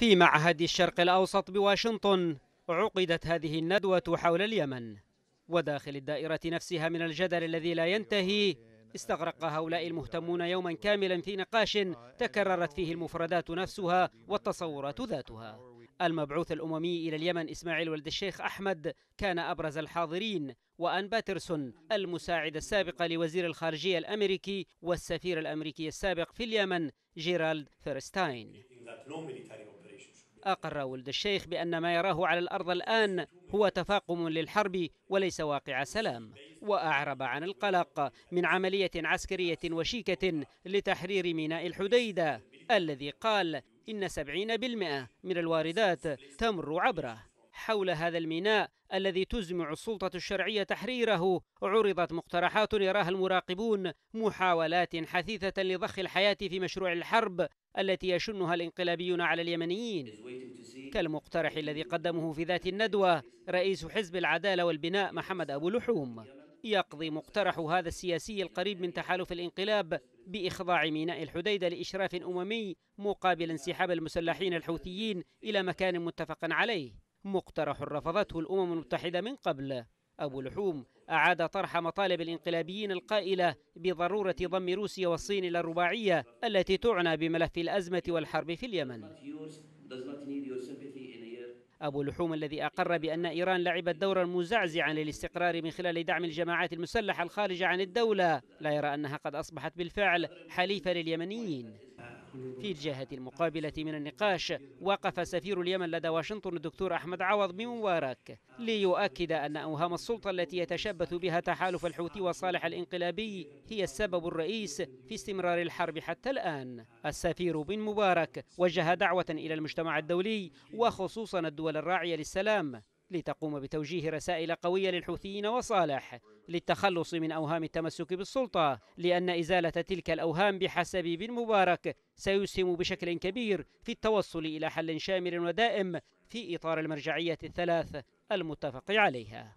في معهد الشرق الأوسط بواشنطن عقدت هذه الندوة حول اليمن وداخل الدائرة نفسها من الجدل الذي لا ينتهي استغرق هؤلاء المهتمون يوما كاملا في نقاش تكررت فيه المفردات نفسها والتصورات ذاتها المبعوث الأممي إلى اليمن إسماعيل ولد الشيخ أحمد كان أبرز الحاضرين وأن باترسون المساعد السابق لوزير الخارجية الأمريكي والسفير الأمريكي السابق في اليمن جيرالد فيرستاين أقر ولد الشيخ بأن ما يراه على الأرض الآن هو تفاقم للحرب وليس واقع سلام وأعرب عن القلق من عملية عسكرية وشيكة لتحرير ميناء الحديدة الذي قال إن 70% من الواردات تمر عبره حول هذا الميناء الذي تزمع السلطة الشرعية تحريره عرضت مقترحات يراها المراقبون محاولات حثيثة لضخ الحياة في مشروع الحرب التي يشنها الانقلابيون على اليمنيين كالمقترح الذي قدمه في ذات الندوة رئيس حزب العدالة والبناء محمد أبو لحوم يقضي مقترح هذا السياسي القريب من تحالف الانقلاب بإخضاع ميناء الحديدة لإشراف أممي مقابل انسحاب المسلحين الحوثيين إلى مكان متفق عليه مقترح رفضته الأمم المتحدة من قبل أبو لحوم أعاد طرح مطالب الانقلابيين القائلة بضرورة ضم روسيا والصين إلى الرباعية التي تعنى بملف الأزمة والحرب في اليمن أبو لحوم الذي أقر بأن إيران لعبت دورا مزعزعا للاستقرار من خلال دعم الجماعات المسلحة الخارجة عن الدولة لا يرى أنها قد أصبحت بالفعل حليفة لليمنيين في الجهة المقابلة من النقاش وقف سفير اليمن لدى واشنطن الدكتور أحمد عوض بمبارك ليؤكد أن أوهام السلطة التي يتشبث بها تحالف الحوثي وصالح الانقلابي هي السبب الرئيس في استمرار الحرب حتى الآن السفير بن مبارك وجه دعوة إلى المجتمع الدولي وخصوصا الدول الراعية للسلام لتقوم بتوجيه رسائل قوية للحوثيين وصالح للتخلص من أوهام التمسك بالسلطة لأن إزالة تلك الأوهام بحسب بن مبارك سيسهم بشكل كبير في التوصل إلى حل شامل ودائم في إطار المرجعية الثلاث المتفق عليها